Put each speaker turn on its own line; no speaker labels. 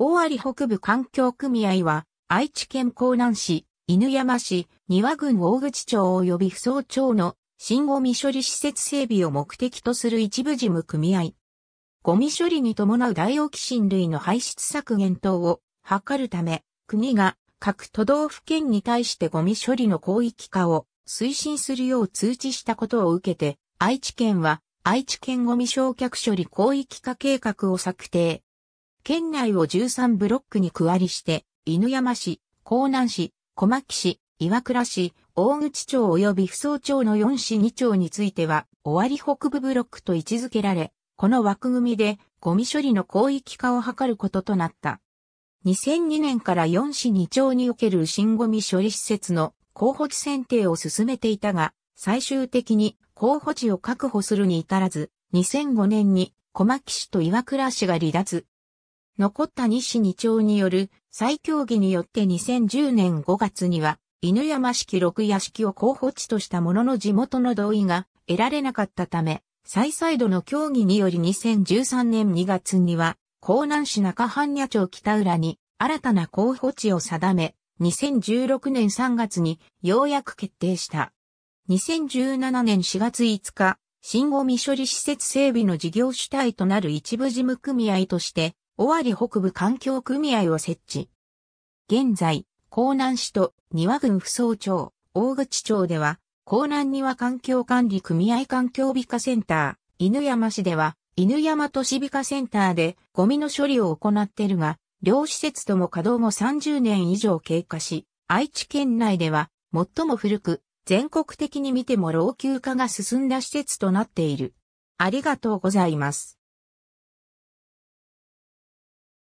大有北部環境組合は、愛知県江南市、犬
山市、庭郡大口町及び扶桑町の新ゴミ処理施設整備を目的とする一部事務組合。ゴミ処理に伴う大オキシン類の排出削減等を図るため、国が各都道府県に対してゴミ処理の広域化を推進するよう通知したことを受けて、愛知県は愛知県ゴミ焼却処理広域化計画を策定。県内を13ブロックに区割りして、犬山市、江南市、小牧市、岩倉市、大口町及び扶桑町の4市2町については、尾張北部ブロックと位置づけられ、この枠組みでゴミ処理の広域化を図ることとなった。2002年から4市2町における新ゴミ処理施設の候補地選定を進めていたが、最終的に候補地を確保するに至らず、2005年に小牧市と岩倉市が離脱、残った西二丁による再協議によって2010年5月には、犬山式六屋式を候補地としたものの地元の同意が得られなかったため、再サイドの協議により2013年2月には、江南市中半夜町北浦に新たな候補地を定め、2016年3月にようやく決定した。2017年4月5日、新ゴミ処理施設整備の事業主体となる一部事務組合として、尾張北部環境組合を設置。現在、江南市と庭郡扶桑町、大口町では、江南庭環境管理組合環境美化センター、犬山市では、犬山都市美化センターでゴミの処理を行っているが、両施設とも稼働後30年以上経過し、愛知県内では最も古く、全国的に見ても老朽化が進んだ施設となって
いる。ありがとうございます。